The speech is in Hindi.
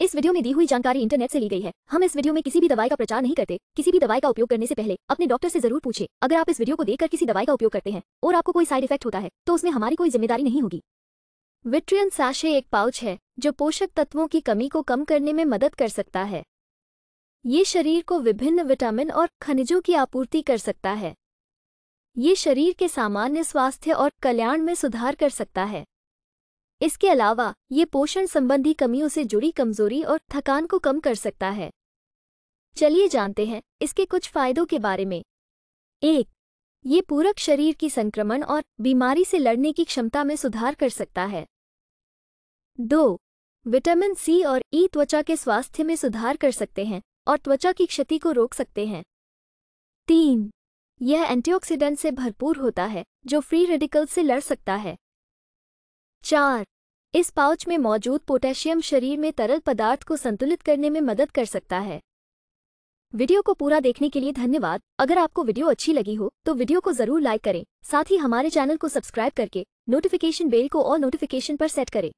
इस वीडियो में दी हुई जानकारी इंटरनेट से ली गई है हम इस वीडियो में किसी भी दवाई का प्रचार नहीं करते किसी भी दवाई का उपयोग करने से पहले अपने डॉक्टर से जरूर पूछे अगर आप इस वीडियो को देखकर किसी दवाई का उपयोग करते हैं और आपको कोई साइड इफेक्ट होता है तो उसमें हमारी कोई जिम्मेदारी नहीं होगी विट्रियन साशे एक पाउच है जो पोषक तत्वों की कमी को कम करने में मदद कर सकता है ये शरीर को विभिन्न विटामिन और खनिजों की आपूर्ति कर सकता है ये शरीर के सामान्य स्वास्थ्य और कल्याण में सुधार कर सकता है इसके अलावा ये पोषण संबंधी कमियों से जुड़ी कमजोरी और थकान को कम कर सकता है चलिए जानते हैं इसके कुछ फायदों के बारे में एक ये पूरक शरीर की संक्रमण और बीमारी से लड़ने की क्षमता में सुधार कर सकता है दो विटामिन सी और ई e त्वचा के स्वास्थ्य में सुधार कर सकते हैं और त्वचा की क्षति को रोक सकते हैं तीन यह एंटीऑक्सीडेंट से भरपूर होता है जो फ्री रेडिकल से लड़ सकता है चार इस पाउच में मौजूद पोटेशियम शरीर में तरल पदार्थ को संतुलित करने में मदद कर सकता है वीडियो को पूरा देखने के लिए धन्यवाद अगर आपको वीडियो अच्छी लगी हो तो वीडियो को जरूर लाइक करें साथ ही हमारे चैनल को सब्सक्राइब करके नोटिफिकेशन बेल को और नोटिफिकेशन पर सेट करें